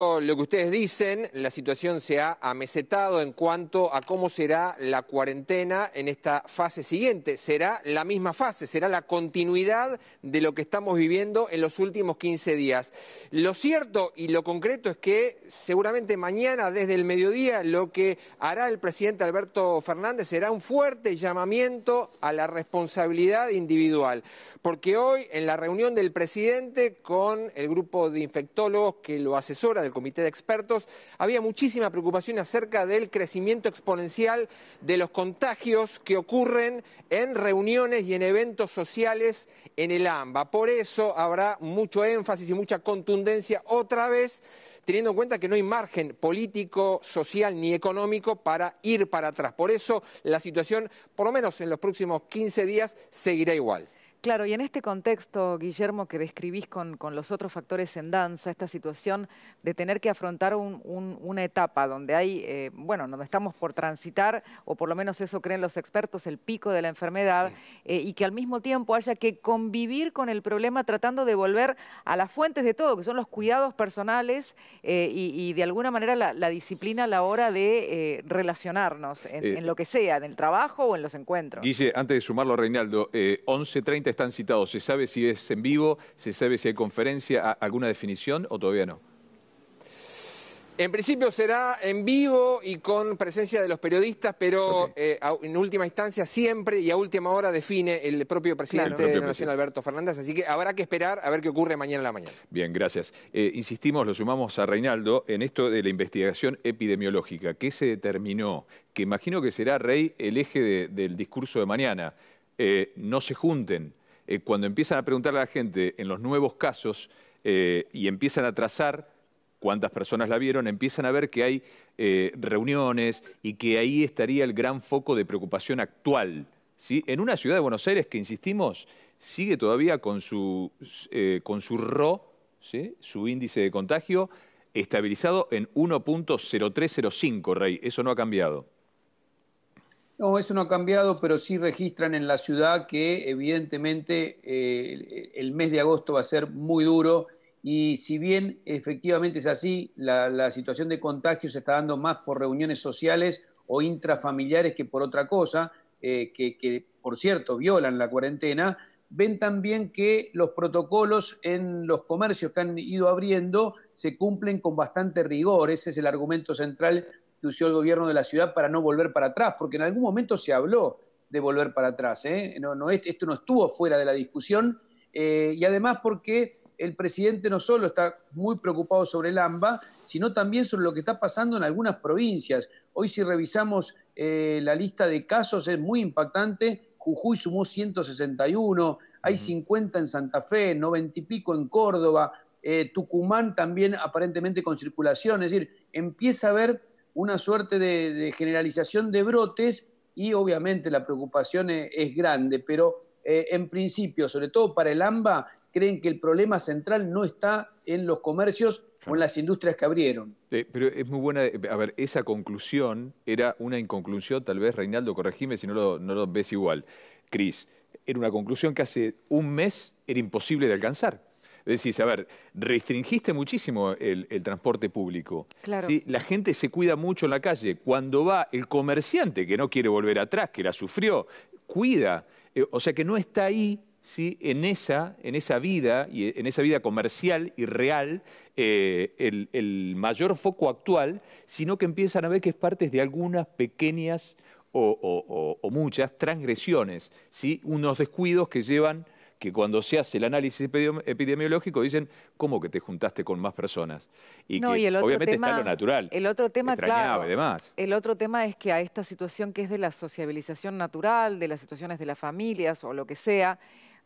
Oh, lo que ustedes dicen, la situación se ha amesetado en cuanto a cómo será la cuarentena en esta fase siguiente. Será la misma fase, será la continuidad de lo que estamos viviendo en los últimos 15 días. Lo cierto y lo concreto es que seguramente mañana desde el mediodía lo que hará el presidente Alberto Fernández será un fuerte llamamiento a la responsabilidad individual porque hoy en la reunión del presidente con el grupo de infectólogos que lo asesora del comité de expertos, había muchísima preocupación acerca del crecimiento exponencial de los contagios que ocurren en reuniones y en eventos sociales en el AMBA. Por eso habrá mucho énfasis y mucha contundencia otra vez teniendo en cuenta que no hay margen político, social ni económico para ir para atrás. Por eso la situación, por lo menos en los próximos 15 días, seguirá igual. Claro, y en este contexto, Guillermo, que describís con, los otros factores en danza, esta situación de tener que afrontar una etapa donde hay, eh, bueno, donde estamos por transitar, o por lo menos eso creen los expertos, el pico de la enfermedad, eh, y que al mismo tiempo haya que convivir con el problema tratando de volver a las fuentes de todo, que son los cuidados personales eh, y, de alguna manera la, disciplina a la hora de relacionarnos en, lo que sea, en el trabajo o en los encuentros. Guille, antes de sumarlo Reinaldo, 11.30 están citados. ¿Se sabe si es en vivo? ¿Se sabe si hay conferencia? ¿Alguna definición o todavía no? En principio será en vivo y con presencia de los periodistas, pero eh, en última instancia siempre y a última hora define el propio presidente de la Nación, Alberto Fernández. Así que habrá que esperar a ver qué ocurre mañana en la mañana. Bien, gracias. Eh, insistimos, lo sumamos a Reinaldo en esto de la investigación epidemiológica. ¿Qué se determinó? Que imagino que será, Rey, el eje del discurso de mañana. Eh, no se junten eh, cuando empiezan a preguntarle a la gente en los nuevos casos eh, y empiezan a trazar cuántas personas la vieron, empiezan a ver que hay eh, reuniones y que ahí estaría el gran foco de preocupación actual. En una ciudad de Buenos Aires que, insistimos, sigue todavía con su, con su RO, su índice de contagio, estabilizado en 1.0305, Rey. Eso no ha cambiado. No, eso no ha cambiado, pero sí registran en la ciudad que evidentemente eh, el mes de agosto va a ser muy duro y si bien efectivamente es así, la, situación de contagio se está dando más por reuniones sociales o intrafamiliares que por otra cosa, eh, que por cierto violan la cuarentena, ven también que los protocolos en los comercios que han ido abriendo se cumplen con bastante rigor. Ese es el argumento central que usó el gobierno de la ciudad para no volver para atrás, porque en algún momento se habló de volver para atrás. ¿eh? No, este, esto no estuvo fuera de la discusión eh, y además porque el presidente no solo está muy preocupado sobre el AMBA, sino también sobre lo que está pasando en algunas provincias. Hoy si revisamos eh, la lista de casos es muy impactante. Jujuy sumó 161, hay 50 en Santa Fe, 90 y pico en Córdoba, Tucumán también aparentemente con circulación. Es decir, empieza a ver una suerte de, generalización de brotes y obviamente la preocupación e, es, grande, pero eh, en principio, sobre todo para el AMBA, creen que el problema central no está en los comercios o en las industrias que abrieron. pero es muy buena, a ver, esa conclusión era una inconclusión, tal vez Reinaldo, corregime si no no lo ves igual. Cris, era una conclusión que hace un mes era imposible de alcanzar. Decís, a ver, restringiste muchísimo el, transporte público. La gente se cuida mucho en la calle. Cuando va el comerciante que no quiere volver atrás, que la sufrió, cuida. Eh, o sea que no está ahí ¿sí? en, esa, en esa vida, y en esa vida comercial y real, eh, el, mayor foco actual, sino que empiezan a ver que es parte de algunas pequeñas o, o muchas transgresiones, ¿sí? unos descuidos que llevan que cuando se hace el análisis epidemiológico dicen, ¿cómo que te juntaste con más personas? Y que obviamente está lo natural. El otro tema, claro. Además. El otro tema es que a esta situación que es de la sociabilización natural, de las situaciones de las familias o lo que sea,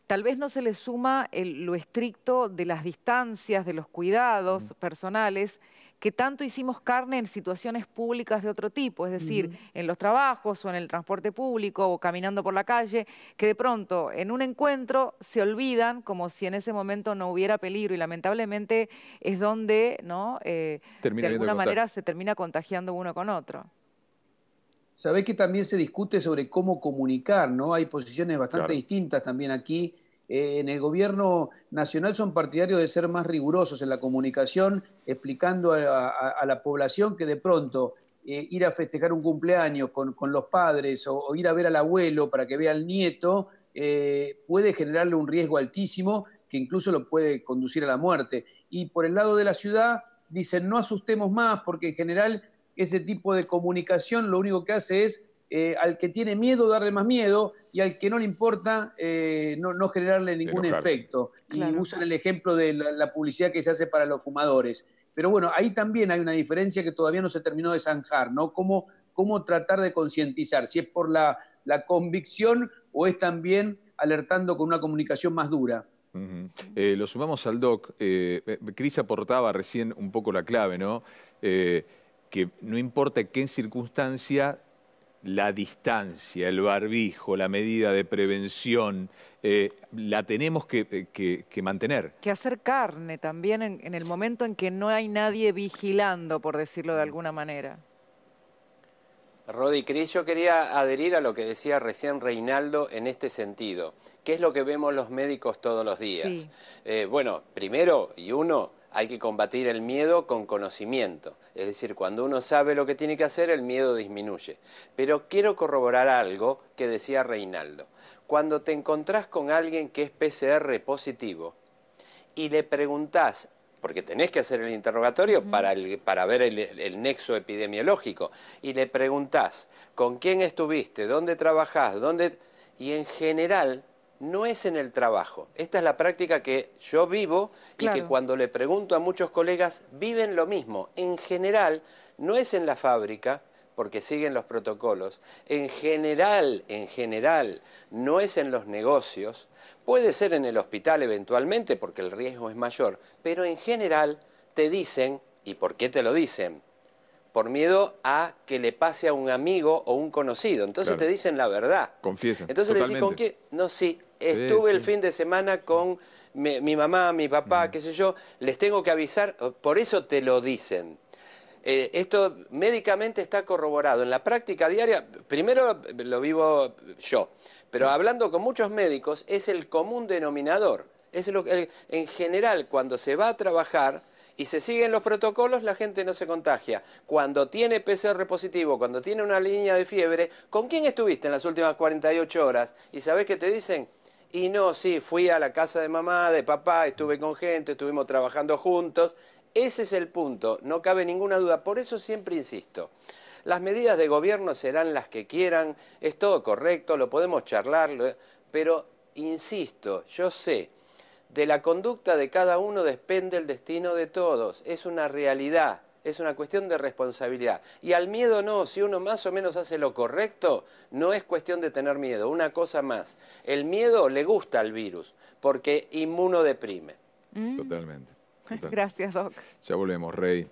tal vez no se le suma lo estricto de las distancias, de los cuidados personales, que tanto hicimos carne en situaciones públicas de otro tipo, es decir, en los trabajos o en el transporte público o caminando por la calle, que de pronto en un encuentro se olvidan como si en ese momento no hubiera peligro y lamentablemente es donde eh, de alguna manera se termina contagiando uno con otro. Sabés que también se discute sobre cómo comunicar, ¿no? Hay posiciones bastante distintas también aquí eh, en el gobierno nacional son partidarios de ser más rigurosos en la comunicación, explicando a, la población que de pronto eh, ir a festejar un cumpleaños con, los padres o, ir a ver al abuelo para que vea al nieto eh, puede generarle un riesgo altísimo que incluso lo puede conducir a la muerte. Y por el lado de la ciudad dicen no asustemos más porque en general ese tipo de comunicación lo único que hace es eh, al que tiene miedo darle más miedo y al que no le importa eh, no, generarle ningún efecto. Y usan el ejemplo de la, publicidad que se hace para los fumadores. Pero bueno, ahí también hay una diferencia que todavía no se terminó de zanjar, ¿no? ¿Cómo, tratar de concientizar? Si es por la, convicción o es también alertando con una comunicación más dura. Eh, lo sumamos al doc. Cris aportaba recién un poco la clave, ¿no? que no importa qué circunstancia la distancia, el barbijo, la medida de prevención, eh, la tenemos eh, que, mantener. Que hacer carne también en, el momento en que no hay nadie vigilando, por decirlo de mm. alguna manera. Rodi Cris, yo quería adherir a lo que decía recién Reinaldo en este sentido. ¿Qué es lo que vemos los médicos todos los días? Eh, bueno, primero y uno, hay que combatir el miedo con conocimiento. Es decir, cuando uno sabe lo que tiene que hacer, el miedo disminuye. Pero quiero corroborar algo que decía Reinaldo. Cuando te encontrás con alguien que es PCR positivo y le preguntás, porque tenés que hacer el interrogatorio para, ver el, el, nexo epidemiológico, y le preguntás con quién estuviste, dónde trabajás, dónde... Y en general no es en el trabajo. Esta es la práctica que yo vivo y que cuando le pregunto a muchos colegas viven lo mismo. En general, no es en la fábrica, porque siguen los protocolos. En general, en general, no es en los negocios. Puede ser en el hospital eventualmente, porque el riesgo es mayor, pero en general te dicen, ¿y por qué te lo dicen? por miedo a que le pase a un amigo o un conocido. Entonces te dicen la verdad. Confiesa. Entonces le dicen, ¿con qué? No, sí, estuve el fin de semana con mi, mamá, mi papá, mm. qué sé yo, les tengo que avisar, por eso te lo dicen. Eh, esto médicamente está corroborado. En la práctica diaria, primero lo vivo yo, pero mm. hablando con muchos médicos, es el común denominador. Es lo en general, cuando se va a trabajar, y se siguen los protocolos, la gente no se contagia. Cuando tiene PCR positivo, cuando tiene una línea de fiebre, ¿con quién estuviste en las últimas 48 horas? ¿Y sabes qué te dicen? Y no, sí, fui a la casa de mamá, de papá, estuve con gente, estuvimos trabajando juntos. Ese es el punto, no cabe ninguna duda. Por eso siempre insisto, las medidas de gobierno serán las que quieran, es todo correcto, lo podemos charlar, pero insisto, yo sé, de la conducta de cada uno depende el destino de todos, es una realidad es una cuestión de responsabilidad. Y al miedo no, si uno más o menos hace lo correcto, no es cuestión de tener miedo. Una cosa más, el miedo le gusta al virus porque inmunodeprime. Mm. Totalmente. Gracias, Doc. Ya volvemos, Rey.